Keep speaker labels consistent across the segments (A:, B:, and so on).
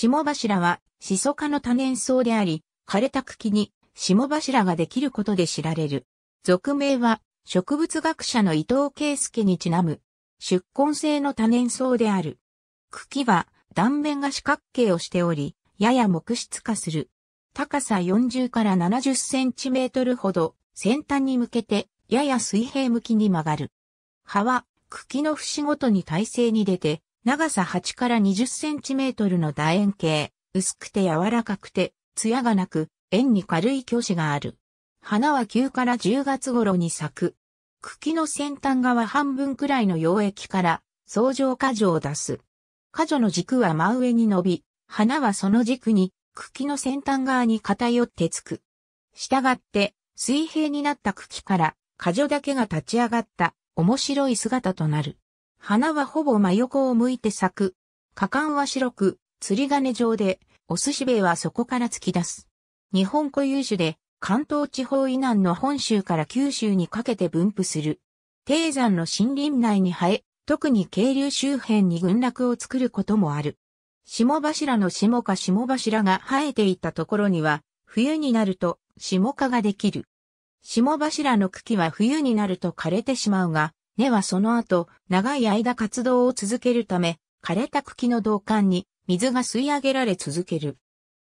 A: 霜柱は、シソ科の多年草であり、枯れた茎に霜柱ができることで知られる。俗名は、植物学者の伊藤圭介にちなむ、宿根性の多年草である。茎は断面が四角形をしており、やや木質化する。高さ40から70センチメートルほど、先端に向けて、やや水平向きに曲がる。葉は、茎の節ごとに体勢に出て、長さ8から20センチメートルの楕円形、薄くて柔らかくて、艶がなく、円に軽い巨子がある。花は9から10月頃に咲く。茎の先端側半分くらいの溶液から相乗果樹を出す。果樹の軸は真上に伸び、花はその軸に茎の先端側に偏ってつく。したがって水平になった茎から果樹だけが立ち上がった面白い姿となる。花はほぼ真横を向いて咲く。果敢は白く、釣り鐘状で、お寿司兵はそこから突き出す。日本固有種で、関東地方以南の本州から九州にかけて分布する。低山の森林内に生え、特に渓流周辺に群落を作ることもある。下柱の下か下柱が生えていたところには、冬になると下花ができる。下柱の茎は冬になると枯れてしまうが、根はその後、長い間活動を続けるため、枯れた茎の導管に水が吸い上げられ続ける。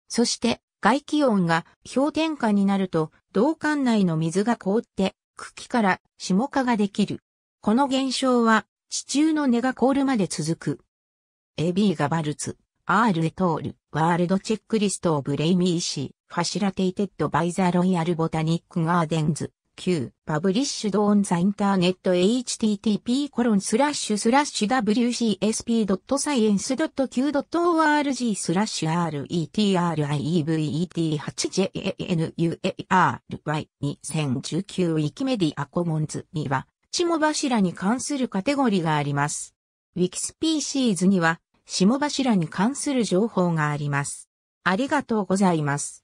A: そして、外気温が氷点下になると、導管内の水が凍って、茎から霜化ができる。この現象は、地中の根が凍るまで続く。AB がバルツ、R エトール、ワールドチェックリストオブレイミーシー、ファシラテイテッドバイザーロイヤルボタニックガーデンズ。9、パブリッシュドオンザインターネット http コロンスラッシュスラッシュ wcsp.science.q.org スラッシュ retrievet8january2019 ウィキメディアコモンズには、下柱に関するカテゴリがあります。ウィキスピーシーズには、下柱に関する情報があります。ありがとうございます。